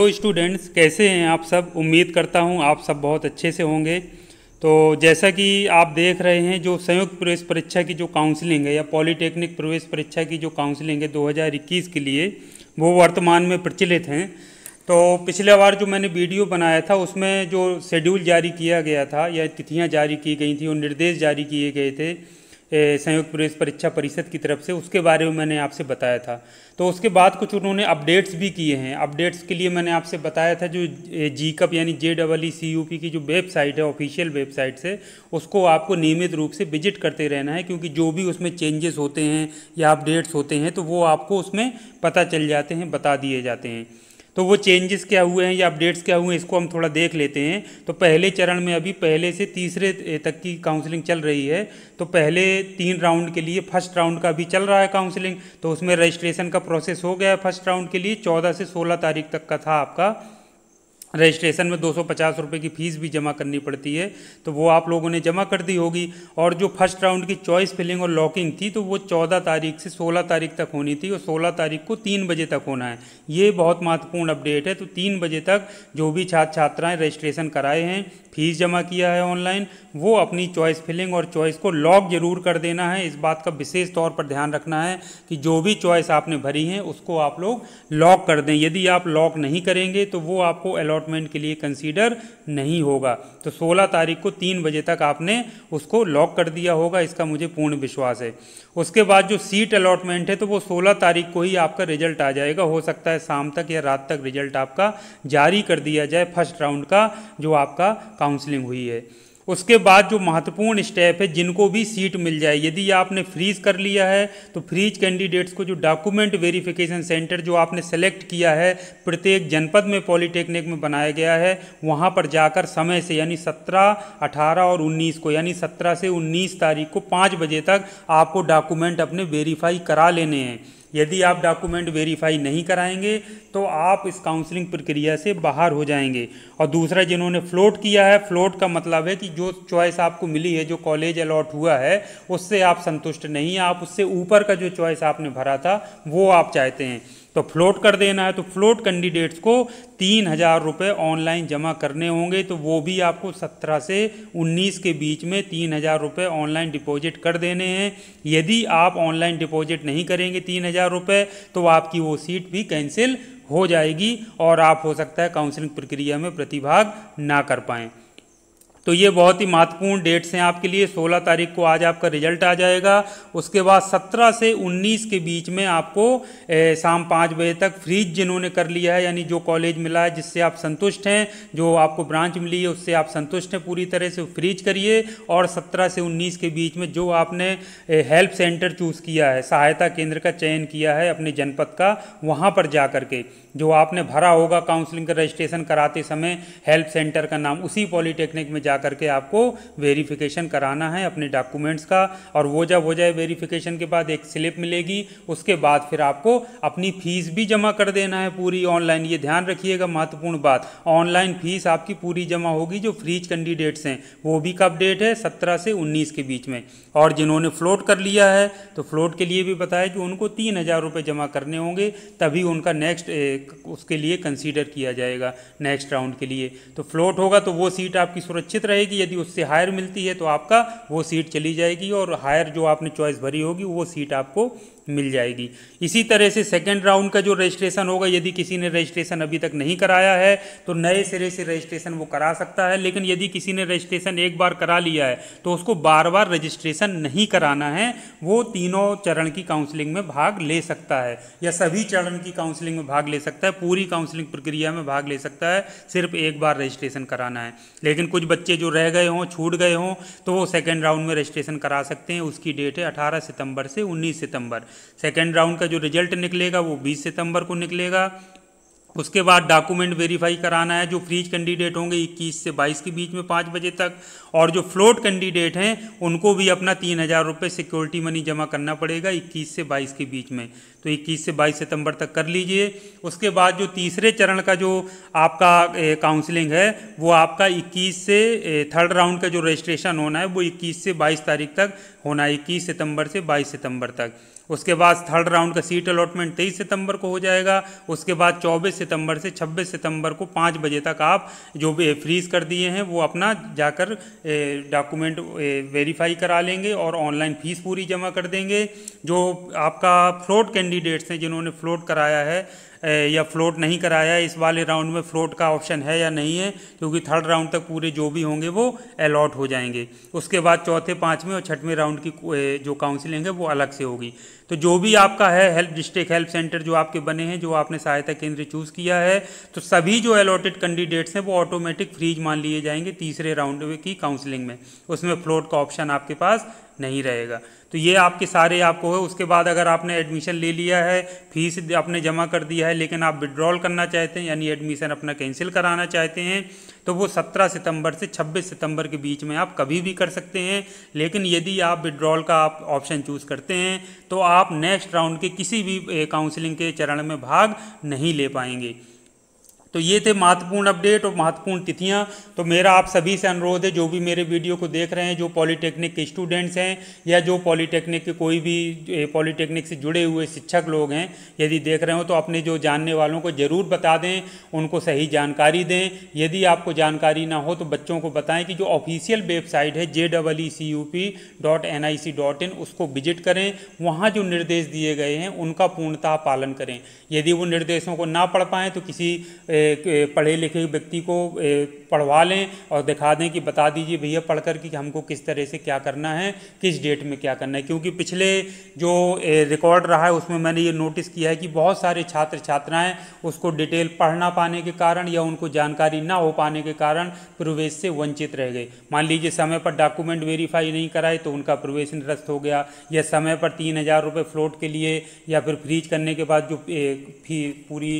तो स्टूडेंट्स कैसे हैं आप सब उम्मीद करता हूं आप सब बहुत अच्छे से होंगे तो जैसा कि आप देख रहे हैं जो संयुक्त प्रवेश परीक्षा की जो काउंसलिंग है या पॉलिटेक्निक प्रवेश परीक्षा की जो काउंसलिंग है 2021 के लिए वो वर्तमान में प्रचलित हैं तो पिछले बार जो मैंने वीडियो बनाया था उसमें जो शेड्यूल जारी किया गया था या तिथियाँ जारी की गई थी और निर्देश जारी किए गए थे संयुक्त प्रवेश परीक्षा परिषद की तरफ से उसके बारे में मैंने आपसे बताया था तो उसके बाद कुछ उन्होंने अपडेट्स भी किए हैं अपडेट्स के लिए मैंने आपसे बताया था जो जी कप यानी J double E C U P की जो वेबसाइट है ऑफिशियल वेबसाइट से उसको आपको नियमित रूप से विजिट करते रहना है क्योंकि जो भी उसमें चेंजेस होते हैं या अपडेट्स होते हैं तो वो आपको उसमें पता चल जाते हैं बता दिए जाते हैं तो वो चेंजेस क्या हुए हैं या अपडेट्स क्या हुए हैं इसको हम थोड़ा देख लेते हैं तो पहले चरण में अभी पहले से तीसरे तक की काउंसलिंग चल रही है तो पहले तीन राउंड के लिए फर्स्ट राउंड का भी चल रहा है काउंसलिंग तो उसमें रजिस्ट्रेशन का प्रोसेस हो गया है फर्स्ट राउंड के लिए चौदह से सोलह तारीख तक का था आपका रजिस्ट्रेशन में दो सौ की फ़ीस भी जमा करनी पड़ती है तो वो आप लोगों ने जमा कर दी होगी और जो फर्स्ट राउंड की चॉइस फिलिंग और लॉकिंग थी तो वो चौदह तारीख से सोलह तारीख तक होनी थी और सोलह तारीख को तीन बजे तक होना है ये बहुत महत्वपूर्ण अपडेट है तो तीन बजे तक जो भी छात्र छात्राएं रजिस्ट्रेशन कराए हैं फीस जमा किया है ऑनलाइन वो अपनी चॉइस फिलिंग और चॉइस को लॉक जरूर कर देना है इस बात का विशेष तौर पर ध्यान रखना है कि जो भी चॉइस आपने भरी है उसको आप लोग लॉक कर दें यदि आप लॉक नहीं करेंगे तो वो आपको अलॉटमेंट के लिए कंसीडर नहीं होगा तो 16 तारीख को तीन बजे तक आपने उसको लॉक कर दिया होगा इसका मुझे पूर्ण विश्वास है उसके बाद जो सीट अलॉटमेंट है तो वो सोलह तारीख को ही आपका रिजल्ट आ जाएगा हो सकता है शाम तक या रात तक रिजल्ट आपका जारी कर दिया जाए फर्स्ट राउंड का जो आपका काउंसलिंग हुई है उसके बाद जो महत्वपूर्ण स्टेप है जिनको भी सीट मिल जाए यदि आपने फ्रीज कर लिया है तो फ्रीज कैंडिडेट्स को जो डॉक्यूमेंट वेरिफिकेशन सेंटर जो आपने सेलेक्ट किया है प्रत्येक जनपद में पॉलीटेक्निक में बनाया गया है वहाँ पर जाकर समय से यानी 17, 18 और 19 को यानी 17 से 19 तारीख को 5 बजे तक आपको डॉक्यूमेंट अपने वेरीफाई करा लेने हैं यदि आप डॉक्यूमेंट वेरीफाई नहीं कराएंगे तो आप इस काउंसलिंग प्रक्रिया से बाहर हो जाएंगे और दूसरा जिन्होंने फ्लोट किया है फ्लोट का मतलब है कि जो चॉइस आपको मिली है जो कॉलेज अलॉट हुआ है उससे आप संतुष्ट नहीं आप उससे ऊपर का जो चॉइस आपने भरा था वो आप चाहते हैं तो फ्लोट कर देना है तो फ्लोट कैंडिडेट्स को तीन हज़ार रुपये ऑनलाइन जमा करने होंगे तो वो भी आपको सत्रह से उन्नीस के बीच में तीन हज़ार रुपये ऑनलाइन डिपॉजिट कर देने हैं यदि आप ऑनलाइन डिपॉजिट नहीं करेंगे तीन हज़ार रुपये तो आपकी वो सीट भी कैंसिल हो जाएगी और आप हो सकता है काउंसलिंग प्रक्रिया में प्रतिभाग ना कर पाएँ तो ये बहुत ही महत्वपूर्ण डेट्स हैं आपके लिए 16 तारीख को आज आपका रिजल्ट आ जाएगा उसके बाद 17 से 19 के बीच में आपको शाम पाँच बजे तक फ्रीज जिन्होंने कर लिया है यानी जो कॉलेज मिला है जिससे आप संतुष्ट हैं जो आपको ब्रांच मिली है उससे आप संतुष्ट हैं पूरी तरह से फ्रीज करिए और सत्रह से उन्नीस के बीच में जो आपने हेल्प सेंटर चूज़ किया है सहायता केंद्र का चयन किया है अपने जनपद का वहाँ पर जा करके जो आपने भरा होगा काउंसलिंग का रजिस्ट्रेशन कराते समय हेल्प सेंटर का नाम उसी पॉलीटेक्निक में जा करके आपको वेरिफिकेशन कराना है अपने डॉक्यूमेंट्स का और वो जब हो जाए वेरिफिकेशन के बाद एक स्लिप मिलेगी उसके बाद फिर आपको अपनी फ़ीस भी जमा कर देना है पूरी ऑनलाइन ये ध्यान रखिएगा महत्वपूर्ण बात ऑनलाइन फ़ीस आपकी पूरी जमा होगी जो फ्रीज कैंडिडेट्स हैं वो भी कब डेट है सत्रह से उन्नीस के बीच में और जिन्होंने फ्लोट कर लिया है तो फ्लोट के लिए भी बताया कि उनको तीन हज़ार रुपये जमा करने होंगे तभी उनका नेक्स्ट उसके लिए कंसीडर किया जाएगा नेक्स्ट राउंड के लिए तो फ्लोट होगा तो वो सीट आपकी सुरक्षित रहेगी यदि उससे हायर मिलती है तो आपका वो सीट चली जाएगी और हायर जो आपने चॉइस भरी होगी वो सीट आपको मिल जाएगी इसी तरह से सेकेंड राउंड का जो रजिस्ट्रेशन होगा यदि किसी ने रजिस्ट्रेशन अभी तक नहीं कराया है तो नए सिरे से रजिस्ट्रेशन वो करा सकता है लेकिन यदि किसी ने रजिस्ट्रेशन एक बार करा लिया है तो उसको बार बार रजिस्ट्रेशन नहीं कराना है वो तीनों चरण की काउंसलिंग में भाग ले सकता है या सभी चरण की काउंसलिंग में भाग ले सकता है पूरी काउंसलिंग प्रक्रिया में भाग ले सकता है सिर्फ एक बार रजिस्ट्रेशन कराना है लेकिन कुछ बच्चे जो रह गए हों छूट गए हों तो वो सेकेंड राउंड में रजिस्ट्रेशन करा सकते हैं उसकी डेट है अठारह सितंबर से उन्नीस सितंबर सेकेंड राउंड का जो रिजल्ट निकलेगा वो बीस सितंबर को निकलेगा उसके बाद डॉक्यूमेंट वेरीफाई कराना है जो फ्रीज कैंडिडेट होंगे 21 से 22 के बीच में पाँच बजे तक और जो फ्लोट कैंडिडेट हैं उनको भी अपना तीन हज़ार रुपये सिक्योरिटी मनी जमा करना पड़ेगा 21 से 22 के बीच में तो 21 से 22 सितंबर तक कर लीजिए उसके बाद जो तीसरे चरण का जो आपका काउंसलिंग है वो आपका इक्कीस से थर्ड राउंड का जो रजिस्ट्रेशन होना है वो इक्कीस से बाईस तारीख तक होना है इक्कीस सितम्बर से बाईस सितम्बर तक उसके बाद थर्ड राउंड का सीट अलॉटमेंट तेईस सितंबर को हो जाएगा उसके बाद चौबीस सितंबर से छब्बीस सितंबर को पाँच बजे तक आप जो भी फ्रीज़ कर दिए हैं वो अपना जाकर डॉक्यूमेंट वेरीफाई करा लेंगे और ऑनलाइन फ़ीस पूरी जमा कर देंगे जो आपका फ्लोट कैंडिडेट्स हैं जिन्होंने फ्लोट कराया है या फ्लोट नहीं कराया इस वाले राउंड में फ्लोट का ऑप्शन है या नहीं है क्योंकि थर्ड राउंड तक पूरे जो भी होंगे वो अलॉट हो जाएंगे उसके बाद चौथे पाँचवें और छठवें राउंड की जो काउंसिलिंग है वो अलग से होगी तो जो भी आपका है हेल्प डिस्ट्रिक्ट हेल्प सेंटर जो आपके बने हैं जो आपने सहायता केंद्र चूज़ किया है तो सभी जो अलॉटेड कैंडिडेट्स हैं वो ऑटोमेटिक फ्रीज मान लिए जाएंगे तीसरे राउंड की काउंसलिंग में उसमें फ्लोट का ऑप्शन आपके पास नहीं रहेगा तो ये आपके सारे आपको है उसके बाद अगर आपने एडमिशन ले लिया है फीस आपने जमा कर दिया है लेकिन आप विड्रॉल करना चाहते हैं यानी एडमिशन अपना कैंसिल कराना चाहते हैं तो वो 17 सितंबर से 26 सितंबर के बीच में आप कभी भी कर सकते हैं लेकिन यदि आप विड्रॉल का आप ऑप्शन चूज़ करते हैं तो आप नेक्स्ट राउंड के किसी भी काउंसिलिंग के चरण में भाग नहीं ले पाएंगे तो ये थे महत्वपूर्ण अपडेट और महत्वपूर्ण तिथियां तो मेरा आप सभी से अनुरोध है जो भी मेरे वीडियो को देख रहे हैं जो पॉलीटेक्निक के स्टूडेंट्स हैं या जो पॉलीटेक्निक के कोई भी पॉलीटेक्निक से जुड़े हुए शिक्षक लोग हैं यदि देख रहे हो तो अपने जो जानने वालों को ज़रूर बता दें उनको सही जानकारी दें यदि आपको जानकारी ना हो तो बच्चों को बताएँ कि जो ऑफिशियल वेबसाइट है J double E C U P dot N I C dot in उसको विजिट करें वहाँ जो निर्देश दिए गए हैं उनका पूर्णतः पालन करें यदि वो निर्देशों को ना पढ़ पाएँ तो किसी पढ़े लिखे व्यक्ति को पढ़वा लें और दिखा दें कि बता दीजिए भैया पढ़ कर कि हमको किस तरह से क्या करना है किस डेट में क्या करना है क्योंकि पिछले जो रिकॉर्ड रहा है उसमें मैंने ये नोटिस किया है कि बहुत सारे छात्र छात्राएं उसको डिटेल पढ़ ना पाने के कारण या उनको जानकारी ना हो पाने के कारण प्रवेश से वंचित रह गए मान लीजिए समय पर डॉक्यूमेंट वेरीफाई नहीं कराए तो उनका प्रवेश निरस्त हो गया या समय पर तीन हज़ार रुपये फ्लोट के लिए या फिर फ्रीज करने के बाद जो फी पूरी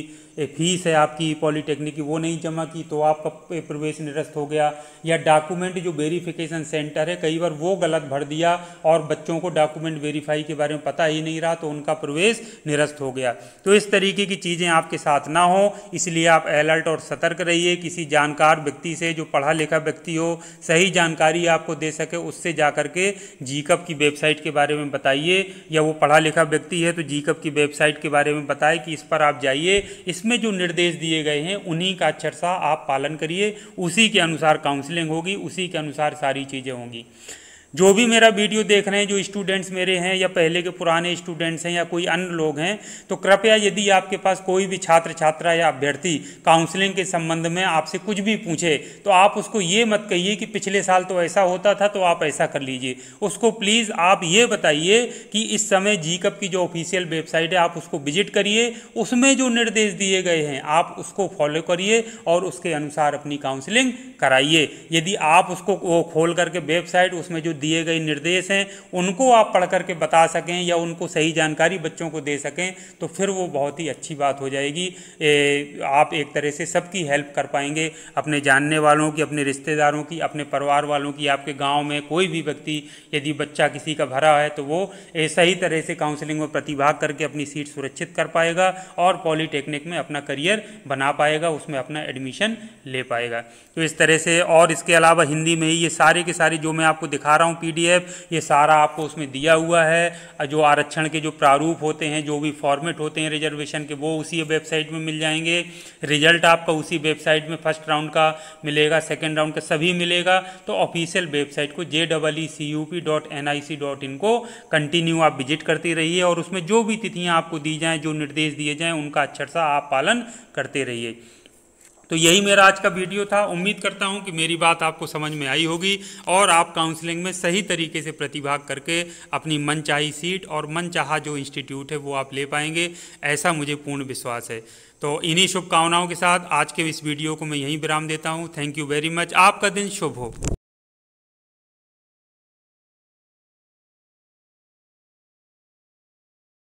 फीस है आपकी पॉलीटेक्निक की वो नहीं जमा की तो आपका प्रवेश निरस्त हो गया या डॉक्यूमेंट जो वेरीफिकेशन सेंटर है कई बार वो गलत भर दिया और बच्चों को डॉक्यूमेंट वेरीफाई के बारे में पता ही नहीं रहा तो उनका प्रवेश निरस्त हो गया तो इस तरीके की चीज़ें आपके साथ ना हो इसलिए आप अलर्ट और सतर्क रहिए किसी जानकार व्यक्ति से जो पढ़ा लिखा व्यक्ति हो सही जानकारी आपको दे सके उससे जा करके जीकप की वेबसाइट के बारे में बताइए या वो पढ़ा लिखा व्यक्ति है तो जीकप की वेबसाइट के बारे में बताए कि इस पर आप जाइए इसमें इसमें जो निर्देश दिए गए हैं उन्हीं का अक्षरशा आप पालन करिए उसी के अनुसार काउंसलिंग होगी उसी के अनुसार सारी चीज़ें होंगी जो भी मेरा वीडियो देख रहे हैं जो स्टूडेंट्स मेरे हैं या पहले के पुराने स्टूडेंट्स हैं या कोई अन्य लोग हैं तो कृपया यदि आपके पास कोई भी छात्र छात्रा या अभ्यर्थी काउंसलिंग के संबंध में आपसे कुछ भी पूछे तो आप उसको ये मत कहिए कि पिछले साल तो ऐसा होता था तो आप ऐसा कर लीजिए उसको प्लीज़ आप ये बताइए कि इस समय जी की जो ऑफिशियल वेबसाइट है आप उसको विजिट करिए उसमें जो निर्देश दिए गए हैं आप उसको फॉलो करिए और उसके अनुसार अपनी काउंसलिंग कराइए यदि आप उसको खोल करके वेबसाइट उसमें जो दिए गए निर्देश हैं उनको आप पढ़ करके बता सकें या उनको सही जानकारी बच्चों को दे सकें तो फिर वो बहुत ही अच्छी बात हो जाएगी ए, आप एक तरह से सबकी हेल्प कर पाएंगे अपने जानने वालों की अपने रिश्तेदारों की अपने परिवार वालों की आपके गाँव में कोई भी व्यक्ति यदि बच्चा किसी का भरा है तो वो सही तरह से काउंसलिंग में प्रतिभाग करके अपनी सीट सुरक्षित कर पाएगा और पॉलीटेक्निक में अपना करियर बना पाएगा उसमें अपना एडमिशन ले पाएगा तो इस तरह से और इसके अलावा हिंदी में ही ये सारे के सारे जो मैं आपको दिखा रहा हूँ हूँ पीडीएफ ये सारा आपको उसमें दिया हुआ है जो आरक्षण के जो प्रारूप होते हैं जो भी फॉर्मेट होते हैं रिजर्वेशन के वो उसी वेबसाइट में मिल जाएंगे रिजल्ट आपका उसी वेबसाइट में फर्स्ट राउंड का मिलेगा सेकेंड राउंड का सभी मिलेगा तो ऑफिशियल वेबसाइट को J double E C U P dot N I C dot in को कंटिन्यू आप विजिट करते रहिए और उसमें जो भी तिथियाँ आपको दी जाएँ जो निर्देश दिए जाएँ उनका अच्छा सा आप पालन करते रहिए तो यही मेरा आज का वीडियो था उम्मीद करता हूं कि मेरी बात आपको समझ में आई होगी और आप काउंसलिंग में सही तरीके से प्रतिभाग करके अपनी मनचाही सीट और मनचाहा जो इंस्टीट्यूट है वो आप ले पाएंगे ऐसा मुझे पूर्ण विश्वास है तो इन्हीं शुभकामनाओं के साथ आज के इस वीडियो को मैं यहीं विराम देता हूँ थैंक यू वेरी मच आपका दिन शुभ हो